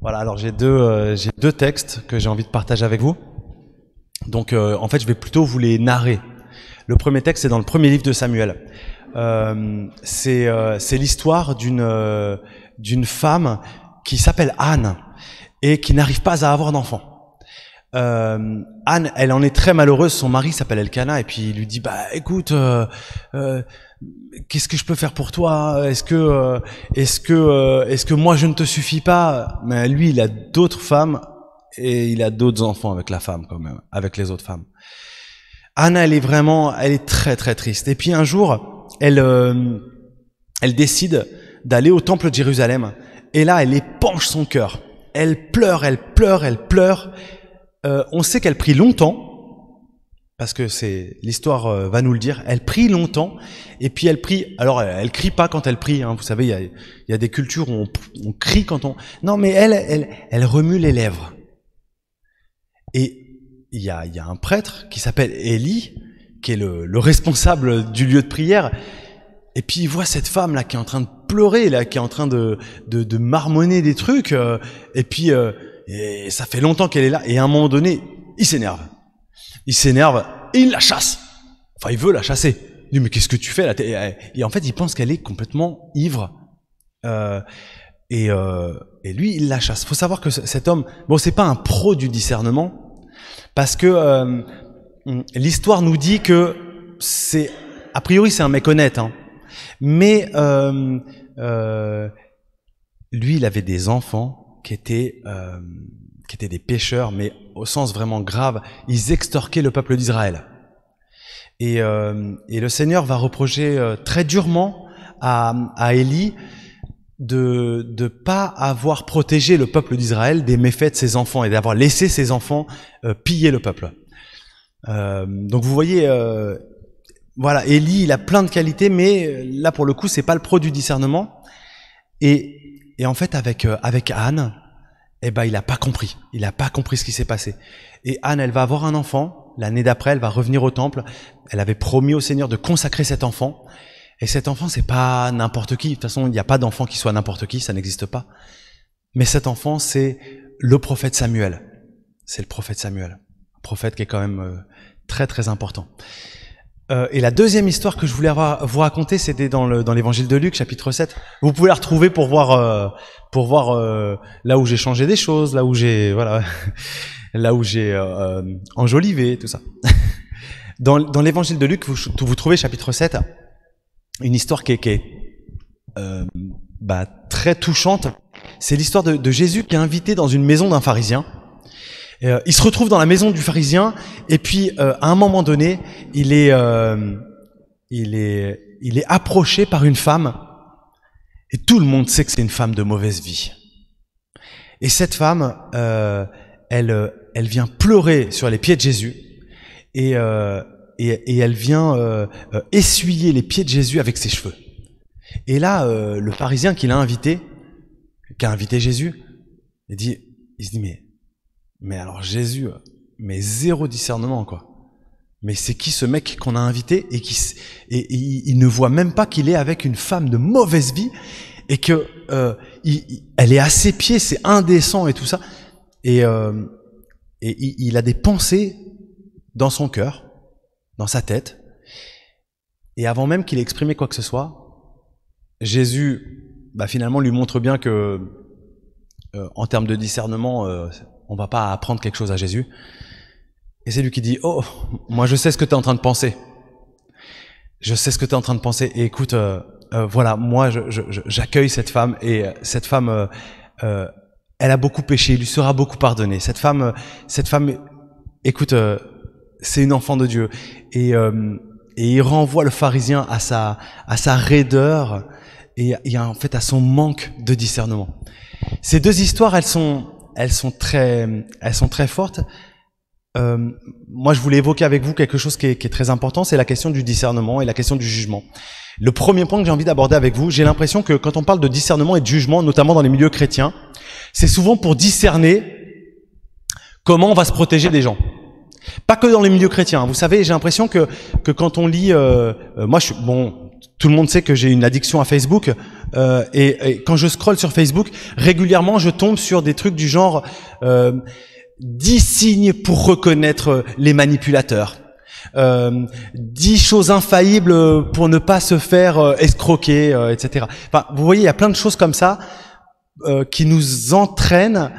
Voilà, alors j'ai deux, euh, deux textes que j'ai envie de partager avec vous. Donc euh, en fait, je vais plutôt vous les narrer. Le premier texte, c'est dans le premier livre de Samuel. Euh, c'est euh, l'histoire d'une d'une femme qui s'appelle Anne et qui n'arrive pas à avoir d'enfant. Euh, Anne, elle en est très malheureuse. Son mari s'appelle Elkana et puis il lui dit bah écoute, euh, euh, qu'est-ce que je peux faire pour toi Est-ce que est-ce que est-ce que moi je ne te suffis pas Mais lui, il a d'autres femmes et il a d'autres enfants avec la femme quand même, avec les autres femmes. Anne, elle est vraiment, elle est très très triste. Et puis un jour, elle elle décide d'aller au temple de Jérusalem et là, elle épanche son cœur. elle pleure, elle pleure. Elle pleure euh, on sait qu'elle prie longtemps, parce que c'est l'histoire euh, va nous le dire. Elle prie longtemps, et puis elle prie. Alors, elle, crie pas quand elle prie. Hein, vous savez, il y a, des cultures où on, crie quand on. Non, mais elle, elle, elle remue les lèvres. Et il y a, un prêtre qui s'appelle Elie, qui est le, responsable du lieu de prière. Et puis il voit cette femme là qui est en train de pleurer, là qui est en train de de, de marmonner des trucs. Euh, et puis et ça fait longtemps qu'elle est là. Et à un moment donné, il s'énerve. Il s'énerve et il la chasse. Enfin, il veut la chasser. Il dit, mais qu'est-ce que tu fais là euh, Et en fait, il pense qu'elle est complètement ivre. Euh, euh, et, lui, il la chasse. Faut savoir que cet homme, bon, c'est pas un pro du discernement, parce que l'histoire nous dit que c'est, a priori, c'est un mec honnête, hein. mais lui, il avait des enfants qui étaient, euh, qui étaient des pécheurs, mais au sens vraiment grave, ils extorquaient le peuple d'Israël. Et, euh, le Seigneur va reprocher euh, très durement à, à Élie de ne pas avoir protégé le peuple d'Israël des méfaits de ses enfants et d'avoir laissé ses enfants piller le peuple. donc vous voyez, voilà, Élie, il a plein de qualités, mais là pour le coup, c'est pas le produit du discernement. Et et en fait, avec, euh, avec Anne, eh ben, il n'a pas compris. Il n'a pas compris ce qui s'est passé. Et Anne, elle va avoir un enfant. L'année d'après, elle va revenir au temple. Elle avait promis au Seigneur de consacrer cet enfant. Et cet enfant, c'est pas n'importe qui. De toute façon, il n'y a pas d'enfant qui soit n'importe qui. Ça n'existe pas. Mais cet enfant, c'est le prophète Samuel. C'est le prophète Samuel. Un prophète qui est quand même euh, très, très important. Euh, et la deuxième histoire que je voulais vous raconter, c'était dans l'évangile dans de Luc, chapitre 7. Vous pouvez la retrouver pour voir, euh, pour voir euh, là où j'ai changé des choses, là où j'ai voilà, là où j'ai enjolivé, tout ça. Dans, l'évangile de Luc, vous, trouvez chapitre 7, une histoire qui est, bah, très touchante. C'est l'histoire de, de Jésus qui est invité dans une maison d'un pharisien. Euh, il se retrouve dans la maison du pharisien, et puis euh, à un moment donné, il est, euh, il, est, il est approché par une femme, et tout le monde sait que c'est une femme de mauvaise vie. Et cette femme, elle, elle vient pleurer sur les pieds de Jésus, et, et, et, elle vient essuyer les pieds de Jésus avec ses cheveux. Et là, le pharisien qui l'a invité, qui a invité Jésus, il dit, il se dit mais mais alors Jésus, euh, mais zéro discernement quoi. Mais c'est qui ce mec qu'on a invité et qui et, il ne voit même pas qu'il est avec une femme de mauvaise vie et que euh, elle est à ses pieds, c'est indécent et tout ça. Et, euh, et il, a des pensées dans son cœur, dans sa tête. Et avant même qu'il ait exprimé quoi que ce soit, Jésus, bah, finalement, lui montre bien que euh, en termes de discernement, euh, on va pas apprendre quelque chose à Jésus. Et c'est lui qui dit, oh, moi je sais ce que tu es en train de penser. Je sais ce que tu es en train de penser. Et écoute, euh, voilà, moi j'accueille cette femme et cette femme, elle a beaucoup péché, il lui sera beaucoup pardonné. Cette femme, cette femme, écoute, c'est une enfant de Dieu. Et, et il renvoie le pharisien à sa, à sa raideur et, a en fait à son manque de discernement. Ces deux histoires, elles sont, elles sont très, elles sont très fortes. Euh, moi, je voulais évoquer avec vous quelque chose qui est, qui est très important, c'est la question du discernement et la question du jugement. Le premier point que j'ai envie d'aborder avec vous, j'ai l'impression que quand on parle de discernement et de jugement, notamment dans les milieux chrétiens, c'est souvent pour discerner comment on va se protéger des gens. Pas que dans les milieux chrétiens. Hein. Vous savez, j'ai l'impression que, que quand on lit, euh, euh, moi, je suis bon, tout le monde sait que j'ai une addiction à Facebook euh, et, quand je scrolle sur Facebook, régulièrement je tombe sur des trucs du genre euh, 10 signes pour reconnaître les manipulateurs. Euh, 10 choses infaillibles pour ne pas se faire euh, escroquer, euh, etc. Enfin, vous voyez, il y a plein de choses comme ça euh, qui nous entraînent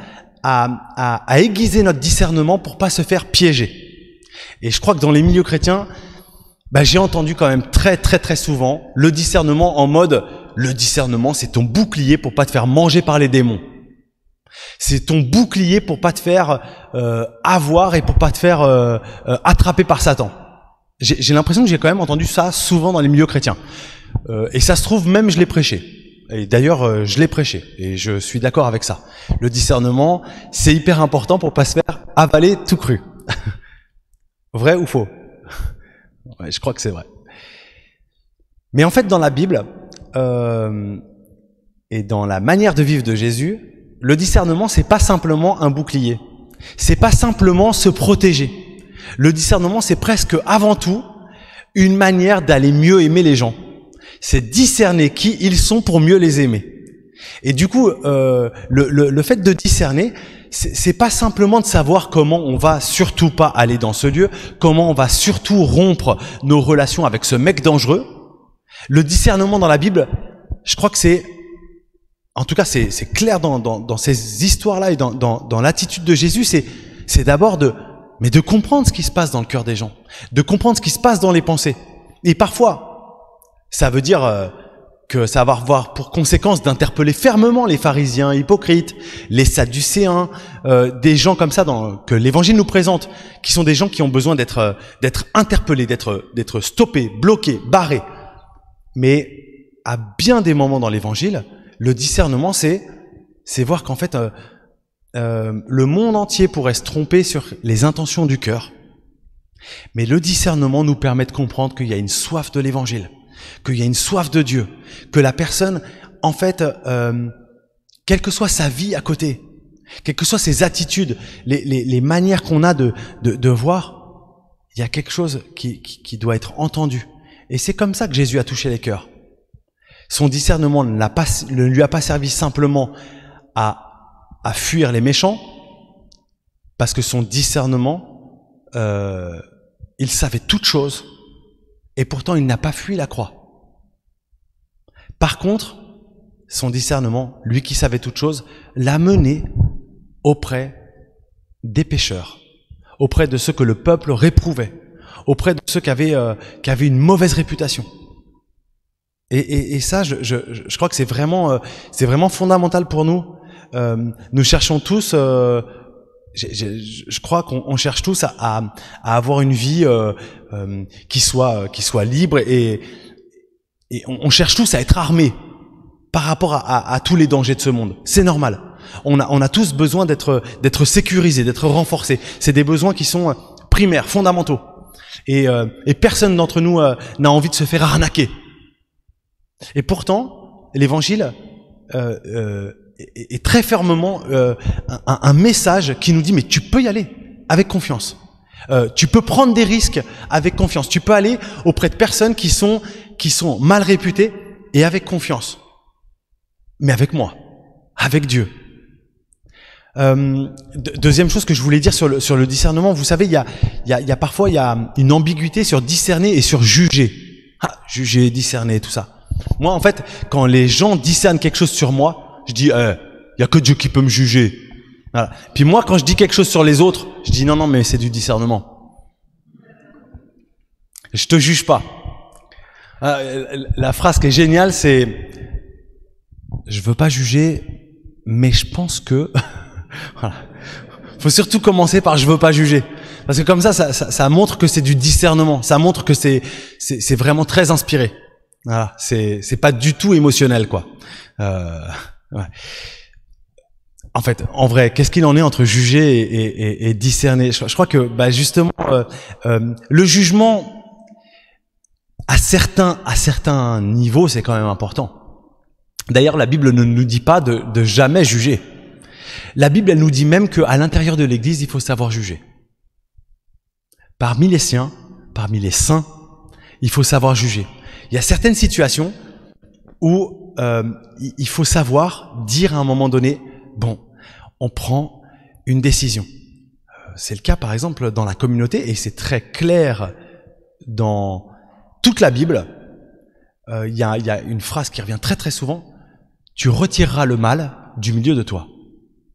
à, à, à, aiguiser notre discernement pour pas se faire piéger. Et je crois que dans les milieux chrétiens, bah, j'ai entendu quand même très très très souvent le discernement en mode le discernement c'est ton bouclier pour pas te faire manger par les démons. C'est ton bouclier pour pas te faire euh, avoir et pour pas te faire euh, euh attraper par Satan. J'ai l'impression que j'ai quand même entendu ça souvent dans les milieux chrétiens. Euh, et ça se trouve même je l'ai prêché. Et d'ailleurs je l'ai prêché et je suis d'accord avec ça. Le discernement c'est hyper important pour pas se faire avaler tout cru. Vrai ou faux je crois que c'est vrai. Mais en fait, dans la Bible euh, et dans la manière de vivre de Jésus, le discernement, c'est pas simplement un bouclier. C'est pas simplement se protéger. Le discernement, c'est presque avant tout une manière d'aller mieux aimer les gens. C'est discerner qui ils sont pour mieux les aimer. Et du coup, euh, le, le fait de discerner, c'est pas simplement de savoir comment on va surtout pas aller dans ce lieu, comment on va surtout rompre nos relations avec ce mec dangereux. Le discernement dans la Bible, je crois que c'est, en tout cas, c'est clair dans, ces histoires-là et dans, l'attitude de Jésus, c'est d'abord de, mais de comprendre ce qui se passe dans le cœur des gens, de comprendre ce qui se passe dans les pensées. Et parfois, ça veut dire euh, que ça va avoir pour conséquence d'interpeller fermement les pharisiens hypocrites, les sadducéens, euh, des gens comme ça dans, que l'Évangile nous présente, qui sont des gens qui ont besoin d'être euh, d'être interpellés, d'être d'être stoppés, bloqués, barrés. Mais à bien des moments dans l'Évangile, le discernement, c'est c'est voir qu'en fait euh, le monde entier pourrait se tromper sur les intentions du cœur, mais le discernement nous permet de comprendre qu'il y a une soif de l'Évangile qu'il y a une soif de Dieu, que la personne, en fait, euh, quelle que soit sa vie à côté, quelles que soient ses attitudes, les, les, les manières qu'on a de, de, de, voir, il y a quelque chose qui, qui, doit être entendu. Et c'est comme ça que Jésus a touché les cœurs. Son discernement ne, pas, ne lui a pas servi simplement à, à fuir les méchants, parce que son discernement, euh, il savait toutes choses et pourtant il n'a pas fui la croix. Par contre, son discernement, lui qui savait toutes choses, l'a mené auprès des pécheurs, auprès de ceux que le peuple réprouvait, auprès de ceux qui avaient, euh, une mauvaise réputation. Et, ça, je, crois que c'est vraiment, euh, c'est vraiment fondamental pour nous. Euh, nous cherchons tous je crois qu'on cherche tous à, à, avoir une vie euh, euh, qui soit qui soit libre et, et on, cherche tous à être armés par rapport à, à tous les dangers de ce monde. C'est normal. On a, on a tous besoin d'être d'être sécurisés, d'être renforcés. C'est des besoins qui sont euh, primaires, fondamentaux. Et, euh, et personne d'entre nous n'a envie de se faire arnaquer. Et pourtant, l'Évangile et, et très fermement euh, un, un, message qui nous dit mais tu peux y aller avec confiance. Euh, tu peux prendre des risques avec confiance. Tu peux aller auprès de personnes qui sont qui sont mal réputées et avec confiance. Mais avec moi, avec Dieu. Euh, deuxième chose que je voulais dire sur le, sur le discernement, vous savez, il y a, il y, a, y a parfois il y a une ambiguïté sur discerner et sur juger. Ah, juger, discerner, tout ça. Moi, en fait, quand les gens discernent quelque chose sur moi, je dis, il eh, n'y a que Dieu qui peut me juger. Voilà. Puis moi, quand je dis quelque chose sur les autres, je dis non, non, mais c'est du discernement. Je te juge pas. Ah, la phrase qui est géniale, c'est je veux pas juger, mais je pense que. voilà. Faut surtout commencer par je veux pas juger, parce que comme ça, ça, ça, montre que c'est du discernement. Ça montre que c'est c'est vraiment très inspiré. Voilà. C'est c'est pas du tout émotionnel quoi. Euh... En fait, en vrai, qu'est-ce qu'il en est entre juger et, discerner je, crois que, bah, justement, euh, euh, le jugement à certains à certains niveaux, c'est quand même important. D'ailleurs, la Bible ne nous dit pas de, de jamais juger. La Bible, elle nous dit même qu'à l'intérieur de l'Église, il faut savoir juger. Parmi les siens, parmi les saints, il faut savoir juger. Il y a certaines situations où euh, il faut savoir dire à un moment donné, bon, on prend une décision. Euh, c'est le cas par exemple dans la communauté et c'est très clair dans toute la Bible. Euh, il y, a, y a une phrase qui revient très très souvent. Tu retireras le mal du milieu de toi.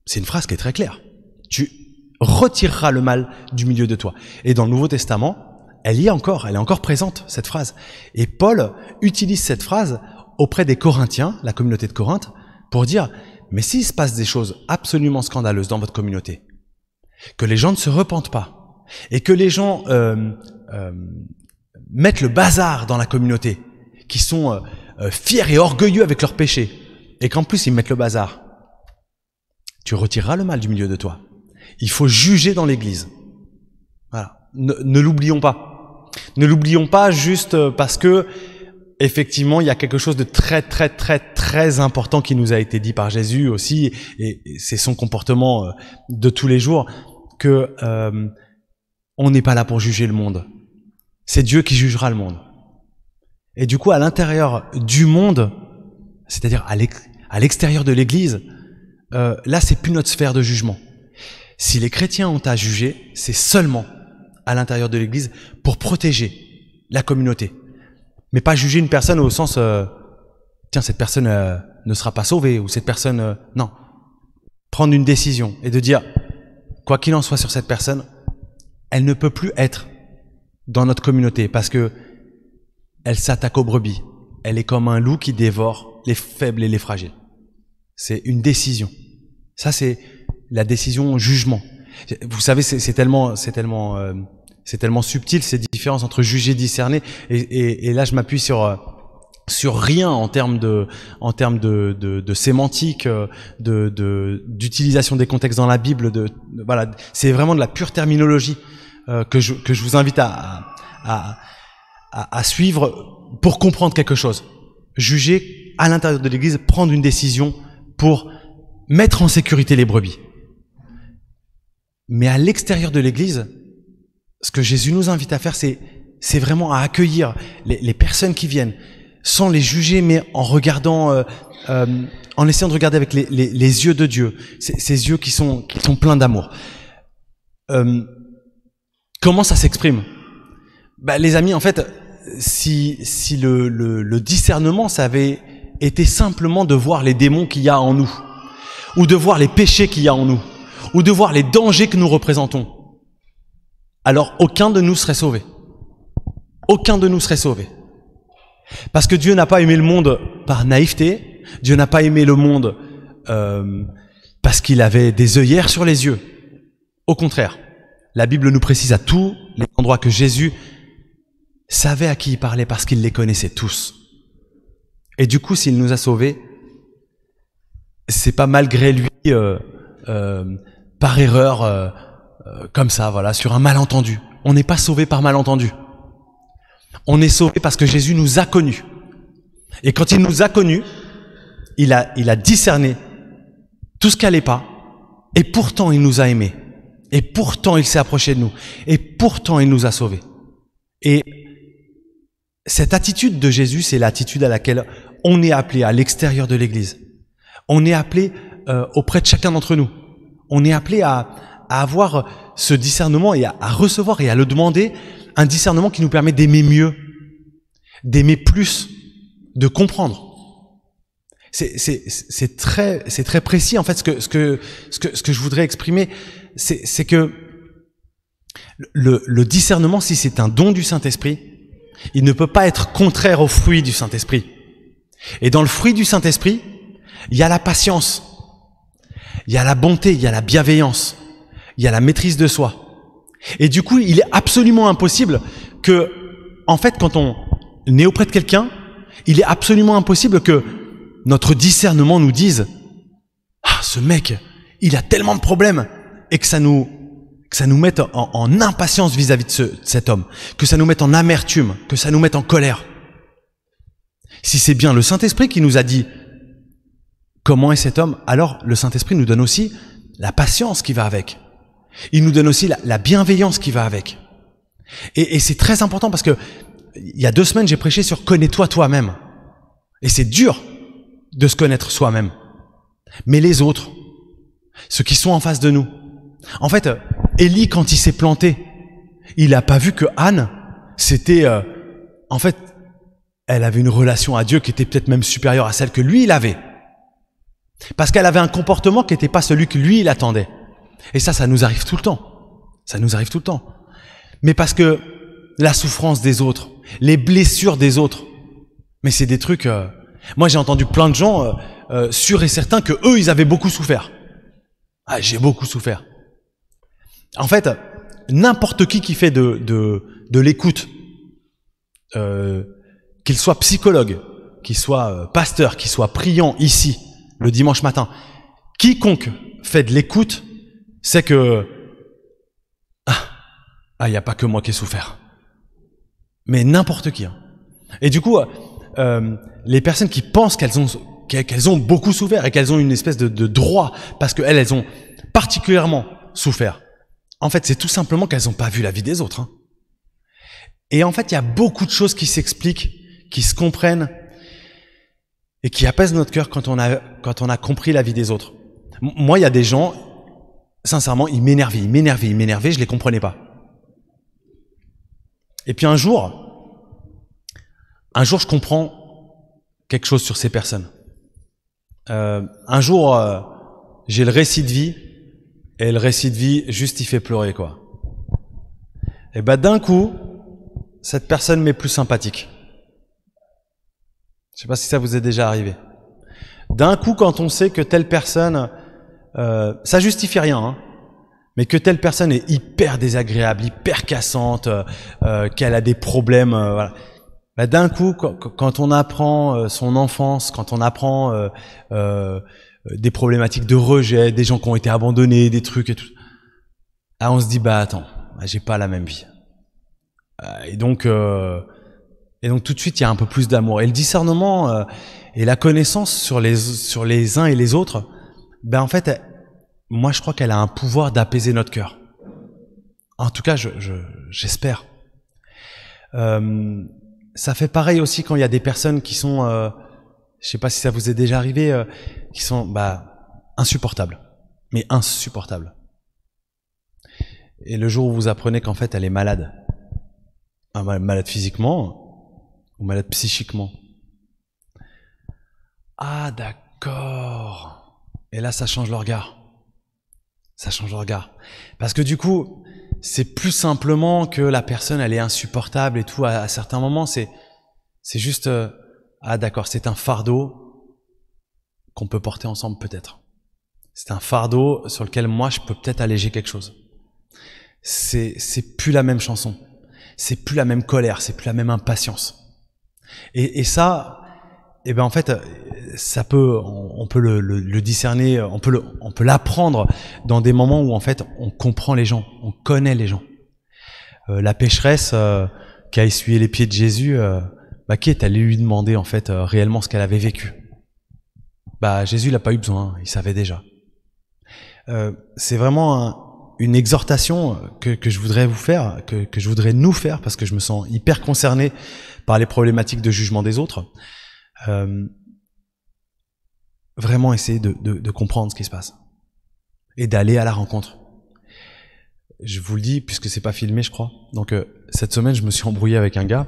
C'est une phrase qui est très claire. Tu retireras le mal du milieu de toi. Et dans le Nouveau Testament, elle y est encore, elle est encore présente, cette phrase. Et Paul utilise cette phrase auprès des Corinthiens, la communauté de Corinthe, pour dire, mais s'il se passe des choses absolument scandaleuses dans votre communauté, que les gens ne se repentent pas, et que les gens euh, euh mettent le bazar dans la communauté, qui sont euh, euh, fiers et orgueilleux avec leurs péchés, et qu'en plus ils mettent le bazar, tu retireras le mal du milieu de toi. Il faut juger dans l'Église. Voilà. Ne, ne l'oublions pas. Ne l'oublions pas juste parce que effectivement, il y a quelque chose de très très très très important qui nous a été dit par Jésus aussi, et, c'est son comportement euh, de tous les jours que euh, on n'est pas là pour juger le monde. C'est Dieu qui jugera le monde. Et du coup, à l'intérieur du monde, c'est-à-dire à l'extérieur de l'Église, euh, là, c'est plus notre sphère de jugement. Si les chrétiens ont à juger, c'est seulement à l'intérieur de l'Église pour protéger la communauté mais pas juger une personne au sens euh, tiens cette personne euh, ne sera pas sauvée ou cette personne euh, non prendre une décision et de dire quoi qu'il en soit sur cette personne elle ne peut plus être dans notre communauté parce que elle s'attaque aux brebis elle est comme un loup qui dévore les faibles et les fragiles c'est une décision ça c'est la décision jugement vous savez c'est tellement c'est tellement c'est tellement subtil ces différences entre juger, discerner. Et, et, et là, je m'appuie sur euh, sur rien en termes de en termes de, de, sémantique, euh, de d'utilisation des contextes dans la Bible. De, voilà, c'est vraiment de la pure terminologie euh, que je que je vous invite à, à suivre pour comprendre quelque chose. Juger à l'intérieur de l'Église, prendre une décision pour mettre en sécurité les brebis. Mais à l'extérieur de l'Église, ce que Jésus nous invite à faire, c'est, c'est vraiment à accueillir les, personnes qui viennent, sans les juger, mais en regardant, euh, euh, en essayant de regarder avec les, yeux de Dieu, ces, yeux qui sont, qui sont pleins d'amour. Euh, comment ça s'exprime bah, Les amis, en fait, si, si le, le discernement, ça avait été simplement de voir les démons qu'il y a en nous, ou de voir les péchés qu'il y a en nous, ou de voir les dangers que nous représentons, alors aucun de nous serait sauvé. Aucun de nous serait sauvé. Parce que Dieu n'a pas aimé le monde par naïveté, Dieu n'a pas aimé le monde euh, parce qu'il avait des œillères sur les yeux. Au contraire, la Bible nous précise à tous les endroits que Jésus savait à qui il parlait parce qu'il les connaissait tous. Et du coup, s'il nous a sauvés, c'est pas malgré lui, euh, euh, par erreur, euh, comme ça, voilà, sur un malentendu. On n'est pas sauvé par malentendu. On est sauvé parce que Jésus nous a connus. Et quand il nous a connus, il a, il a discerné tout ce n'allait pas, et pourtant il nous a aimés, et pourtant il s'est approché de nous, et pourtant il nous a sauvés. Et cette attitude de Jésus, c'est l'attitude à laquelle on est appelé à l'extérieur de l'Église. On est appelé euh, auprès de chacun d'entre nous. On est appelé à, à avoir ce discernement et à, recevoir et à le demander, un discernement qui nous permet d'aimer mieux, d'aimer plus, de comprendre. C'est très, précis en fait ce que je voudrais exprimer, c'est que le, le discernement, si c'est un don du Saint Esprit, il ne peut pas être contraire au fruit du Saint Esprit. Et dans le fruit du Saint Esprit, il y a la patience, il y a la bonté, il y a la bienveillance, il y a la maîtrise de soi. Et du coup, il est absolument impossible que, en fait, quand on est auprès de quelqu'un, il est absolument impossible que notre discernement nous dise Ah, ce mec, il a tellement de problèmes et que ça nous que ça nous mette en, impatience vis-à-vis de, de cet homme, que ça nous mette en amertume, que ça nous mette en colère. Si c'est bien le Saint-Esprit qui nous a dit comment est cet homme, alors le Saint-Esprit nous donne aussi la patience qui va avec. Il nous donne aussi la, bienveillance qui va avec. Et, c'est très important parce que il y a deux semaines, j'ai prêché sur connais-toi toi-même. Et c'est dur de se connaître soi-même. Mais les autres, ceux qui sont en face de nous. En fait, euh, Élie, quand il s'est planté, il n'a pas vu que Anne, c'était, euh, en fait, elle avait une relation à Dieu qui était peut-être même supérieure à celle que lui, il avait. Parce qu'elle avait un comportement qui n'était pas celui que lui, il attendait. Et ça, ça nous arrive tout le temps. Ça nous arrive tout le temps. Mais parce que la souffrance des autres, les blessures des autres, mais c'est des trucs... Euh, moi, j'ai entendu plein de gens euh, euh, sûrs et certains que eux, ils avaient beaucoup souffert. Ah, j'ai beaucoup souffert. En fait, n'importe qui qui fait de, de l'écoute, qu'il soit psychologue, qu'il soit pasteur, qu'il soit priant ici, le dimanche matin, quiconque fait de l'écoute c'est que ah, il ah, n'y a pas que moi qui ai souffert. Mais n'importe qui. Hein. Et du coup, euh, euh, les personnes qui pensent qu'elles ont, qu'elles ont beaucoup souffert et qu'elles ont une espèce de, droit parce qu'elles, elles ont particulièrement souffert, en fait, c'est tout simplement qu'elles n'ont pas vu la vie des autres. Hein. Et en fait, il y a beaucoup de choses qui s'expliquent, qui se comprennent et qui apaisent notre cœur quand on a, quand on a compris la vie des autres. Moi, il y a des gens, sincèrement, il m'énervait, il m'énervait, il m'énervait, je les comprenais pas. Et puis un jour, un jour, je comprends quelque chose sur ces personnes. Euh, un jour, euh, j'ai le récit de vie, et le récit de vie, juste, il fait pleurer, quoi. Et bien bah, d'un coup, cette personne m'est plus sympathique. Je sais pas si ça vous est déjà arrivé. D'un coup, quand on sait que telle personne, euh, ça justifie rien, hein. mais que telle personne est hyper désagréable, hyper cassante, euh, euh, qu'elle a des problèmes, voilà. Bah, d'un coup, quand on apprend son enfance, quand on apprend des problématiques de rejet, des gens qui ont été abandonnés, des trucs et tout, ah, on se dit bah attends, bah, j'ai pas la même vie. Et donc, et donc tout de suite, il y a un peu plus d'amour. Et le discernement et la connaissance sur les sur les uns et les autres, ben en fait, moi je crois qu'elle a un pouvoir d'apaiser notre cœur. En tout cas, j'espère. Euh, ça fait pareil aussi quand il y a des personnes qui sont, je euh, je sais pas si ça vous est déjà arrivé, euh, qui sont bah, insupportables, mais insupportables. Et le jour où vous apprenez qu'en fait elle est malade, ah, bah, malade physiquement ou malade psychiquement. Ah d'accord. Et là, ça change le regard. Ça change le regard. Parce que du coup, c'est plus simplement que la personne, elle est insupportable et tout à, certains moments. C'est, c'est juste, euh, ah d'accord, c'est un fardeau qu'on peut porter ensemble peut-être. C'est un fardeau sur lequel moi, je peux peut-être alléger quelque chose. C'est, c'est plus la même chanson. C'est plus la même colère. C'est plus la même impatience. Et, et ça, eh ben en fait, euh, ça peut, on, peut le, le, discerner, on peut le, on peut l'apprendre dans des moments où en fait on comprend les gens, on connaît les gens. Euh, la pécheresse euh, qui a essuyé les pieds de Jésus, bah, qui est allée lui demander en fait réellement ce qu'elle avait vécu. Bah Jésus l'a pas eu besoin, il savait déjà. C'est vraiment une exhortation que, que, je voudrais vous faire, que, que je voudrais nous faire, parce que je me sens hyper concerné par les problématiques de jugement des autres. Euh, vraiment essayer de, de, de, comprendre ce qui se passe et d'aller à la rencontre. Je vous le dis puisque c'est pas filmé, je crois. Donc euh, cette semaine, je me suis embrouillé avec un gars.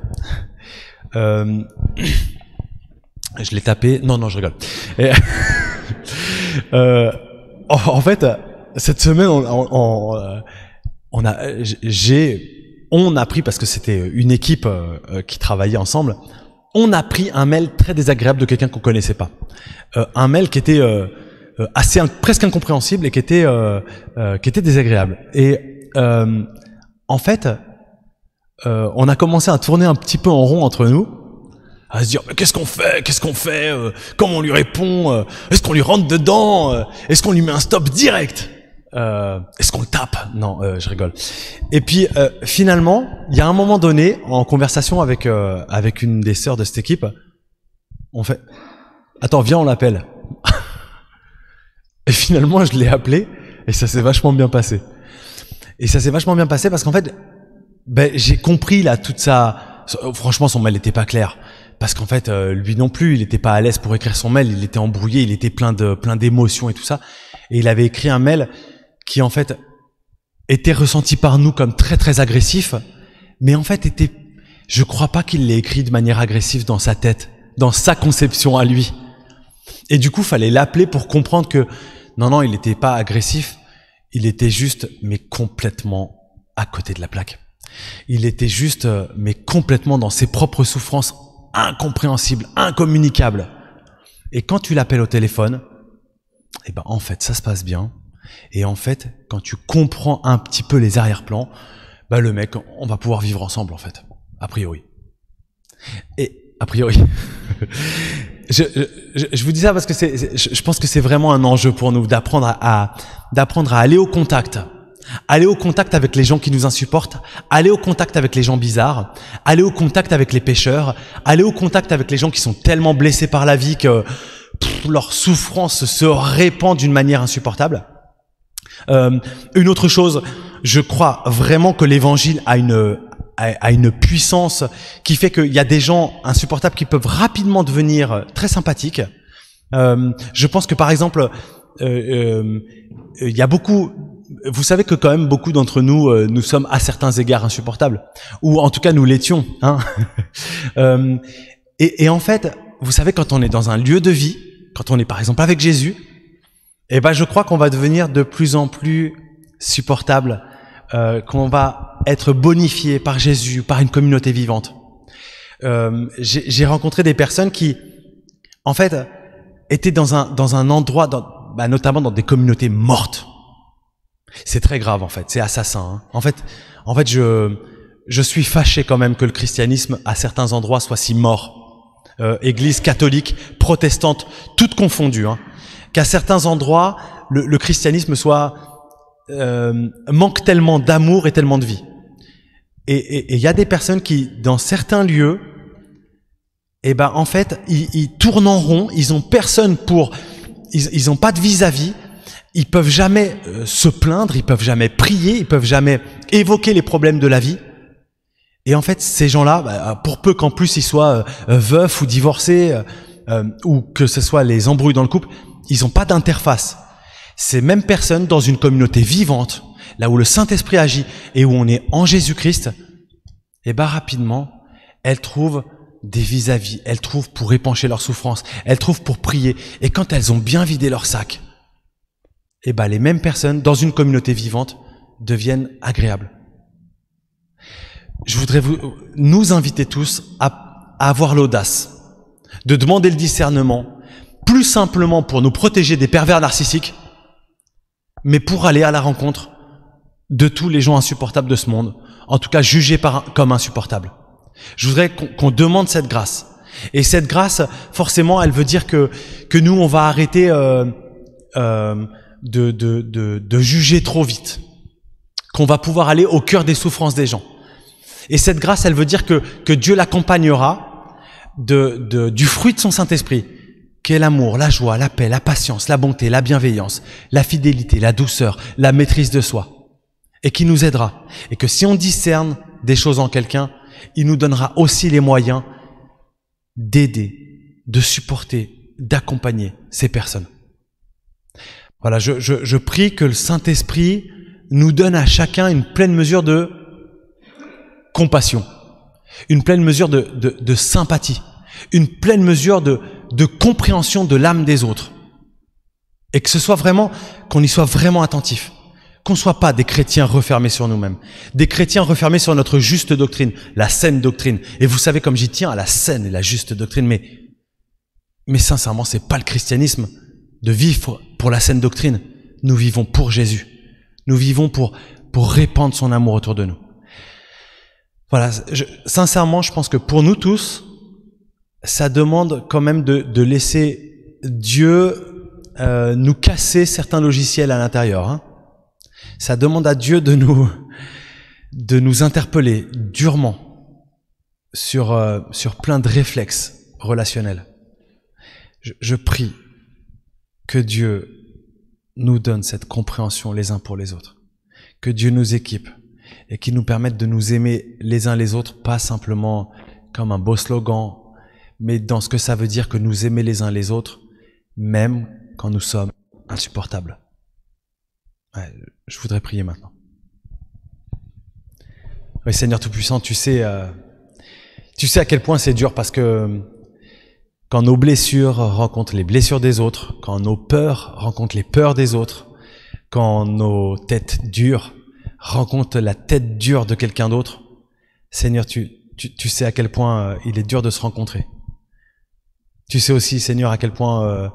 Euh, je l'ai tapé. Non, non, je rigole. Euh, en fait, cette semaine, on, on, on, a, j'ai, on a pris parce que c'était une équipe qui travaillait ensemble on a pris un mail très désagréable de quelqu'un qu'on connaissait pas. Euh, un mail qui était euh, euh, assez presque incompréhensible et qui était qui était désagréable. Et en fait, on a commencé à tourner un petit peu en rond entre nous, à se dire mais qu'est-ce qu'on fait, qu'est-ce qu'on fait, comment on lui répond, est-ce qu'on lui rentre dedans, est-ce qu'on lui met un stop direct euh, est-ce qu'on le tape Non, euh, je rigole. Et puis euh, finalement, il y a un moment donné, en conversation avec avec une des sœurs de cette équipe, on fait attends viens on l'appelle. et finalement je l'ai appelé et ça s'est vachement bien passé. Et ça s'est vachement bien passé parce qu'en fait, ben j'ai compris là toute sa franchement son mail n'était pas clair parce qu'en fait lui non plus il n'était pas à l'aise pour écrire son mail, il était embrouillé, il était plein de plein d'émotions et tout ça et il avait écrit un mail qui en fait était ressenti par nous comme très très agressif, mais en fait était, je crois pas qu'il l'ait écrit de manière agressive dans sa tête, dans sa conception à lui. Et du coup, fallait l'appeler pour comprendre que non, non, il n'était pas agressif, il était juste, mais complètement à côté de la plaque. Il était juste, euh, mais complètement dans ses propres souffrances incompréhensibles, incommunicables. Et quand tu l'appelles au téléphone, eh ben, en fait, ça se passe bien, et en fait, quand tu comprends un petit peu les arrière-plans, bah le mec, on va pouvoir vivre ensemble en fait, a priori. Et a priori. je, je, je, vous dis ça parce que c'est, je pense que c'est vraiment un enjeu pour nous d'apprendre à, d'apprendre à aller au contact, aller au contact avec les gens qui nous insupportent, aller au contact avec les gens bizarres, aller au contact avec les pêcheurs, aller au contact avec les gens qui sont tellement blessés par la vie que leur souffrance se répand d'une manière insupportable. Euh, une autre chose, je crois vraiment que l'évangile a une a, une puissance qui fait qu'il y a des gens insupportables qui peuvent rapidement devenir très sympathiques. Euh, je pense que par exemple, euh, il y a beaucoup. Vous savez que quand même beaucoup d'entre nous, nous sommes à certains égards insupportables, ou en tout cas nous l'étions. Hein. et en fait, vous savez quand on est dans un lieu de vie, quand on est par exemple avec Jésus, eh ben, je crois qu'on va devenir de plus en plus supportable, euh, qu'on va être bonifié par Jésus, par une communauté vivante. Euh, j'ai rencontré des personnes qui, en fait, étaient dans un dans un endroit, bah, notamment dans des communautés mortes. C'est très grave, en fait. C'est assassin. Hein. En fait, en fait, je je suis fâché quand même que le christianisme, à certains endroits, soit si mort. Euh, église catholique, protestante, toutes confondues. Hein qu'à certains endroits, le, christianisme soit euh, manque tellement d'amour et tellement de vie. Et il y a des personnes qui, dans certains lieux, et eh ben en fait, ils, tournent en rond, ils ont personne pour, ils n'ont pas de vis-à-vis, ils peuvent jamais euh, se plaindre, ils peuvent jamais prier, ils peuvent jamais évoquer les problèmes de la vie. Et en fait, ces gens-là, bah, pour peu qu'en plus ils soient euh, veufs ou divorcés, euh, ou que ce soit les embrouilles dans le couple, ils n'ont pas d'interface. Ces mêmes personnes dans une communauté vivante, là où le Saint-Esprit agit et où on est en Jésus-Christ, et eh ben rapidement, elles trouvent des vis-à-vis, elles trouvent pour épancher leur souffrance, elles trouvent pour prier. Et quand elles ont bien vidé leur sac, et eh ben les mêmes personnes dans une communauté vivante deviennent agréables. Je voudrais vous, nous inviter tous à avoir l'audace de demander le discernement plus simplement pour nous protéger des pervers narcissiques, mais pour aller à la rencontre de tous les gens insupportables de ce monde, en tout cas jugés par, comme insupportables. Je voudrais qu'on demande cette grâce. Et cette grâce, forcément, elle veut dire que, que nous, on va arrêter euh, euh, de, de, de, de juger trop vite, qu'on va pouvoir aller au cœur des souffrances des gens. Et cette grâce, elle veut dire que, que Dieu l'accompagnera de, de, du fruit de son Saint-Esprit qu'est l'amour, la joie, la paix, la patience, la bonté, la bienveillance, la fidélité, la douceur, la maîtrise de soi, et qui nous aidera. Et que si on discerne des choses en quelqu'un, il nous donnera aussi les moyens d'aider, de supporter, d'accompagner ces personnes. Voilà, je, prie que le Saint-Esprit nous donne à chacun une pleine mesure de compassion, une pleine mesure de sympathie, une pleine mesure de, de compréhension de l'âme des autres. Et que ce soit vraiment, qu'on y soit vraiment attentif. Qu'on ne soit pas des chrétiens refermés sur nous-mêmes. Des chrétiens refermés sur notre juste doctrine, la saine doctrine. Et vous savez comme j'y tiens à la saine et la juste doctrine, mais, mais sincèrement, c'est pas le christianisme de vivre pour la saine doctrine. Nous vivons pour Jésus. Nous vivons pour, pour répandre son amour autour de nous. Voilà, sincèrement, je pense que pour nous tous, ça demande quand même de, laisser Dieu euh, nous casser certains logiciels à l'intérieur. Hein. Ça demande à Dieu de nous, de nous interpeller durement sur, euh, sur plein de réflexes relationnels. Je, je prie que Dieu nous donne cette compréhension les uns pour les autres, que Dieu nous équipe et qu'il nous permette de nous aimer les uns les autres, pas simplement comme un beau slogan mais dans ce que ça veut dire que nous aimer les uns les autres, même quand nous sommes insupportables. je voudrais prier maintenant. Oui, Seigneur Tout-Puissant, tu sais, euh, tu sais à quel point c'est dur parce que quand nos blessures rencontrent les blessures des autres, quand nos peurs rencontrent les peurs des autres, quand nos têtes dures rencontrent la tête dure de quelqu'un d'autre, Seigneur, tu, sais à quel point euh, il est dur de se rencontrer. Tu sais aussi, Seigneur, à quel point euh,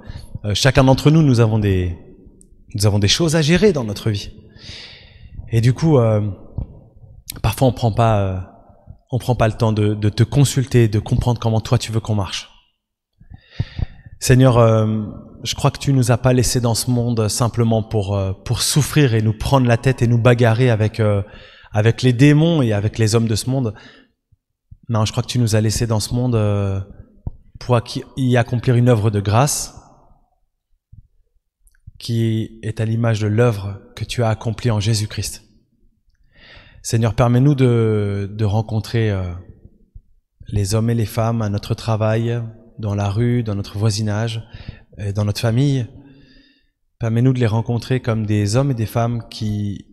euh, chacun d'entre nous, nous avons, des, nous avons des choses à gérer dans notre vie. Et du coup, euh, parfois on prend pas, on prend pas le temps de, te consulter, de comprendre comment toi tu veux qu'on marche. Seigneur, je crois que tu nous as pas laissé dans ce monde simplement pour pour souffrir et nous prendre la tête et nous bagarrer avec avec les démons et avec les hommes de ce monde. Non, je crois que tu nous as laissé dans ce monde pour y accomplir une œuvre de grâce qui est à l'image de l'œuvre que tu as accomplie en Jésus-Christ. Seigneur, permets-nous de, rencontrer euh, les hommes et les femmes à notre travail, dans la rue, dans notre voisinage, et euh, dans notre famille. Permets-nous de les rencontrer comme des hommes et des femmes qui,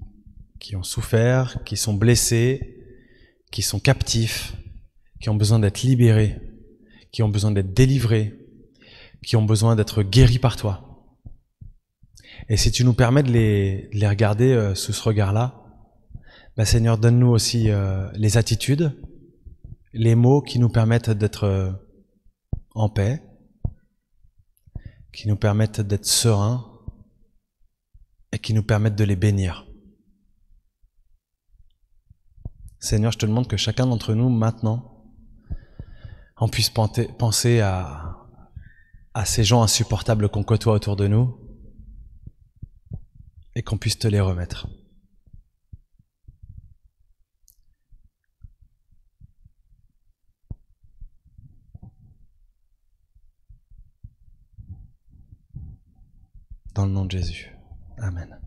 qui ont souffert, qui sont blessés, qui sont captifs, qui ont besoin d'être libérés qui ont besoin d'être délivrés, qui ont besoin d'être guéris par toi. Et si tu nous permets de les, regarder euh, sous ce regard-là, bah, Seigneur, donne-nous aussi euh, les attitudes, les mots qui nous permettent d'être euh, en paix, qui nous permettent d'être sereins et qui nous permettent de les bénir. Seigneur, je te demande que chacun d'entre nous, maintenant, on puisse penser à, à ces gens insupportables qu'on côtoie autour de nous et qu'on puisse te les remettre. Dans le nom de Jésus. Amen.